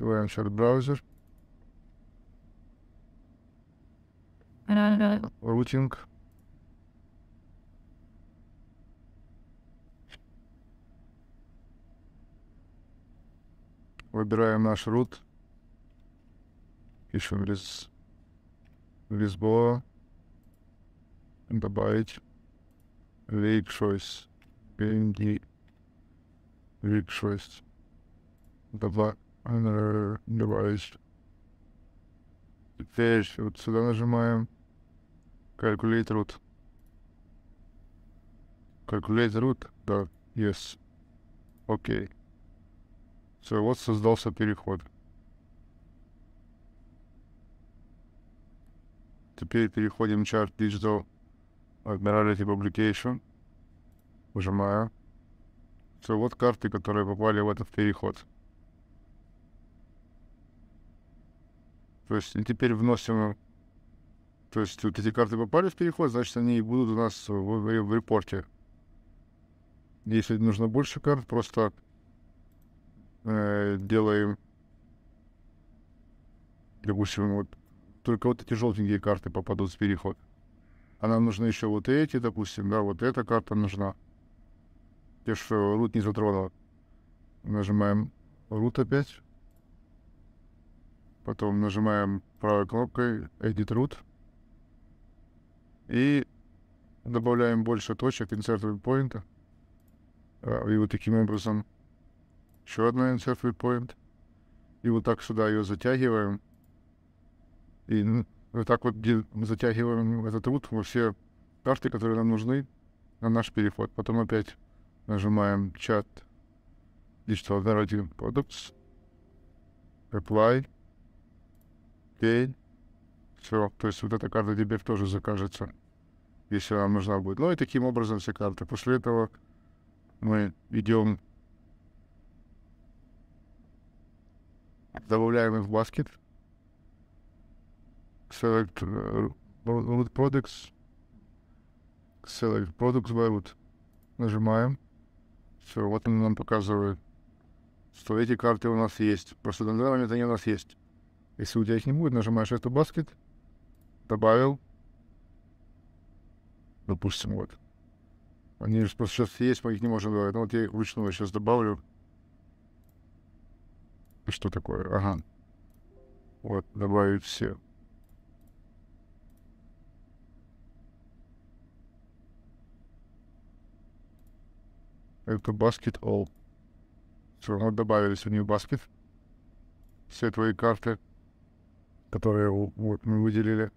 Открываем шарт-браузер. Рутинг. Выбираем наш рут. Пишем лиз... Lisboa. Добавить. Lake Choice. Деньги. Lake Добавить. Under device. Э, Теперь вот сюда нажимаем. Calculate root. Calculate root, да, yes. Окей. Okay. Все, вот создался переход. Теперь переходим в chart digital admiralty publication. Нажимаю. Все, вот карты, которые попали в этот переход. То есть и теперь вносим, то есть вот эти карты попали в переход, значит они и будут у нас в, в, в репорте. Если нужно больше карт, просто э, делаем, допустим, вот только вот эти желтенькие карты попадут в переход. А нам нужны еще вот эти, допустим, да, вот эта карта нужна. Те, что рут не затронула. Нажимаем рут опять. Потом нажимаем правой кнопкой Edit Root. И добавляем больше точек Insert Viewpoint. А, и вот таким образом еще одна Insert Viewpoint. И вот так сюда ее затягиваем. И вот так вот затягиваем этот root во все карты, которые нам нужны на наш переход. Потом опять нажимаем чат Digital Narrative Products, Apply, Окей. Все, то есть вот эта карта теперь тоже закажется, если нам нужна будет. Ну и таким образом все карты. После этого мы идем, добавляем их в баскет. Select э, root products. Select products by root. Нажимаем. Все, вот он нам показывает, что эти карты у нас есть. Просто на данный момент они у нас есть. Если у тебя их не будет, нажимаешь эту баскет, добавил, допустим, вот. Они же просто сейчас есть, мы их не можем добавить. Ну вот я их вручную сейчас добавлю. Что такое? Ага. Вот, добавить все. Это баскет all. Все равно добавились у нее баскет. Все твои карты которые вот мы выделили.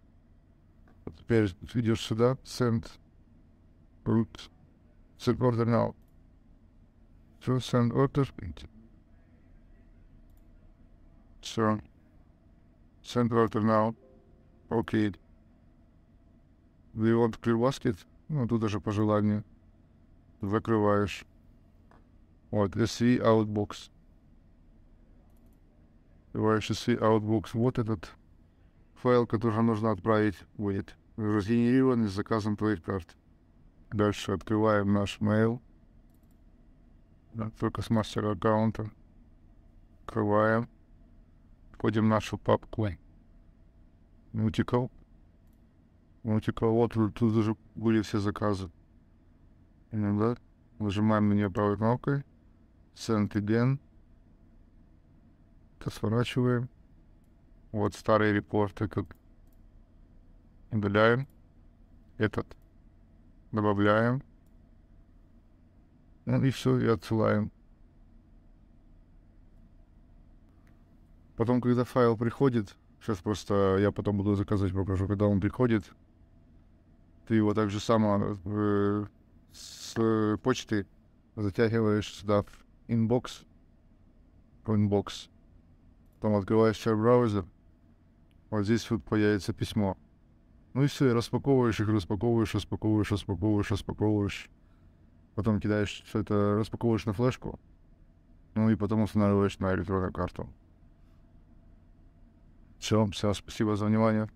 Теперь идешь сюда, send root, send order now. Все, send order. Все. Send order now. Окей. Okay. Do you want clear basket? Ну, тут даже по желанию. Закрываешь. Вот, SV Outbox. Открываешь SV Outbox. Вот этот файл, который нужно отправить, будет разгенерирован с заказом твоих карт. Дальше открываем наш mail. Да, только с мастер аккаунта. Открываем. Входим в нашу папку. мультикал, мультикал. Вот тут уже были все заказы. Иногда нажимаем на нее правой кнопкой. Send again. Это сворачиваем. Вот старые репорты, как удаляем этот, добавляем. ну И все, и отсылаем. Потом, когда файл приходит, сейчас просто я потом буду заказывать, покажу, когда он приходит, ты его так же само э, с э, почты затягиваешь сюда в inbox, в inbox, потом открываешь браузер, вот здесь вот появится письмо. Ну и все, и распаковываешь их, распаковываешь, распаковываешь, распаковываешь, распаковываешь. Потом кидаешь все это, распаковываешь на флешку. Ну и потом устанавливаешь на электронную карту. Все, все, спасибо за внимание.